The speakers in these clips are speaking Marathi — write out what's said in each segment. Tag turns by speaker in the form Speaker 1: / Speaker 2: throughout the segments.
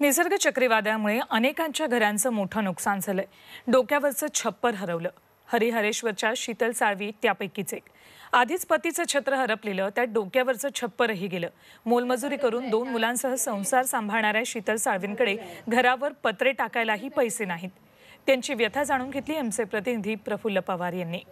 Speaker 1: निसर्ग चक्रीवादळामुळे अनेकांच्या घरांचं मोठं नुकसान झालंय डोक्यावरचं छप्पर हरवलं हरिहरेश्वरच्या शीतल साळवी त्यापैकीच एक आधीच पतीचं छत्र हरपलेलं त्यात डोक्यावरचं छप्परही गेलं मोलमजुरी करून दोन मुलांसह संसार सांभाळणाऱ्या शीतल साळवींकडे घरावर पत्रे टाकायलाही पैसे नाहीत त्यांची व्यथा जाणून घेतली आमचे प्रतिनिधी प्रफुल्ल पवार यांनी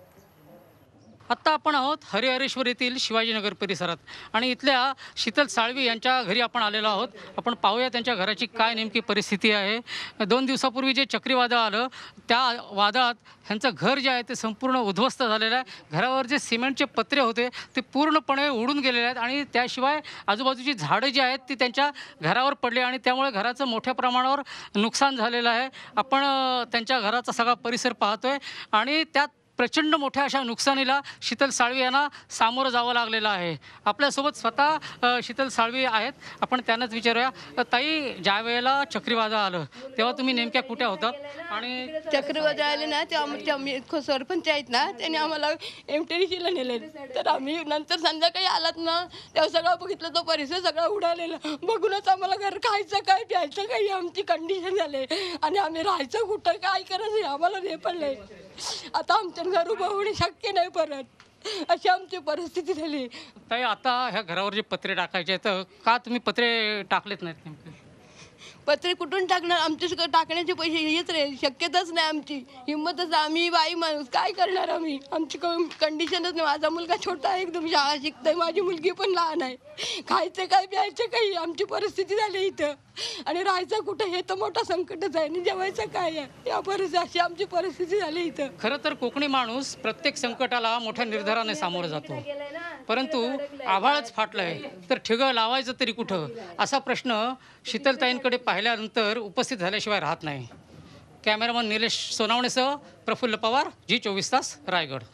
Speaker 1: आत्ता आपण आहोत
Speaker 2: हरिहरेश्वर येथील शिवाजीनगर परिसरात आणि इथल्या शीतल साळवी यांच्या घरी आपण आलेलो आहोत आपण पाहूया त्यांच्या घराची काय नेमकी परिस्थिती आहे दोन दिवसापूर्वी जे चक्रीवादळ आलं त्या वादात ह्यांचं घर जे आहे ते संपूर्ण उद्ध्वस्त झालेलं आहे घरावर जे सिमेंटचे पत्रे होते ते पूर्णपणे उडून गेलेले आहेत आणि त्याशिवाय आजूबाजूची झाडं जी आहेत ती त्यांच्या घरावर पडली आणि त्यामुळे घराचं मोठ्या प्रमाणावर नुकसान झालेलं आहे आपण त्यांच्या घराचा सगळा परिसर पाहतोय आणि त्यात प्रचंड मोठ्या अशा नुकसानीला शीतल साळवी यांना सामोरं जावं लागलेलं आहे आपल्यासोबत स्वतः शीतल साळवी आहेत आपण त्यांनाच विचारूया ताई ज्या वेळेला चक्रीवादळ आलं तेव्हा तुम्ही नेमक्या कुठे होतात आणि
Speaker 3: चक्रीवादळ आले ना तेव्हा सरपंच आहेत ना त्यांनी आम्हाला एमटेडीसीला नेले तर आम्ही नंतर संध्याकाळी आलात ना तेव्हा सगळं बघितलं तो परिसर सगळा उडालेला बघूनच आम्हाला घर खायचं काय प्यायचं काय आमची कंडिशन झाली आणि आम्ही राहायचं कुठं काय करायचं आम्हाला हे पडलं आता आमच्या घर उभं होणे शक्य नाही परत अशी आमची परिस्थिती झाली
Speaker 2: ताई आता ह्या घरावर जे पत्रे टाकायचे तर का तुम्ही पत्रे टाकलेत नाहीत नेमके
Speaker 3: पत्रे कुठून टाकणार आमचे टाकण्याचे पैसे हेच राहील शक्यताच नाही आमची हिंमतच आम्ही बाई माणूस काय करणार आम्ही आमची कंडिशनच नाही माझा मुलगा छोटा आहे एकदम शाळा शिकतंय माझी मुलगी पण लहान आहे खायचं काय प्यायचं काही आमची परिस्थिती झाली इथं आणि राहायचं कुठं हे तर मोठा संकटच आहे आणि जेवायचं काय आहे या परिस्थिती अशी आमची परिस्थिती
Speaker 2: झाली इथं खरं तर कोकणी माणूस प्रत्येक संकटाला मोठ्या निर्धाराने सामोरं जातो परंतु आभाळच फाटलं आहे तर ठिगं लावायचं तरी कुठं असा प्रश्न शीतलताईंकडे पाहिल्यानंतर उपस्थित झाल्याशिवाय राहत नाही कॅमेरामन निलेश सोनावणेसह प्रफुल्ल पवार जी चोवीस तास रायगड